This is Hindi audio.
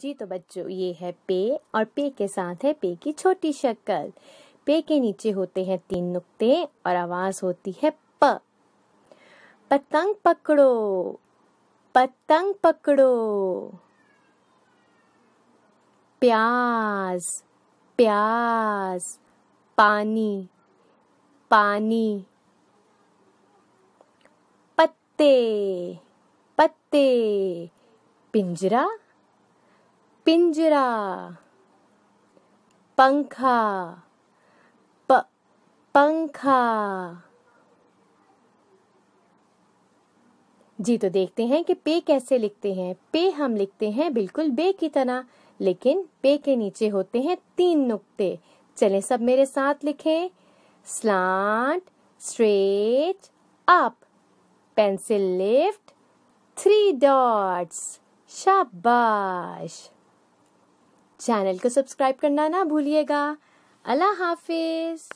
जी तो बच्चों ये है पे और पे के साथ है पे की छोटी शक्ल पे के नीचे होते हैं तीन नुक्ते और आवाज होती है प पतंग पकड़ो पतंग पकड़ो प्याज प्याज पानी पानी पत्ते पत्ते पिंजरा पिंजरा पंखा प पंखा जी तो देखते हैं कि पे कैसे लिखते हैं पे हम लिखते हैं बिल्कुल बे की तरह लेकिन पे के नीचे होते हैं तीन नुक्ते चलें सब मेरे साथ लिखें slant straight up pencil lift three dots शाबाश चैनल को सब्सक्राइब करना ना भूलिएगा अल्लाह हाफिज़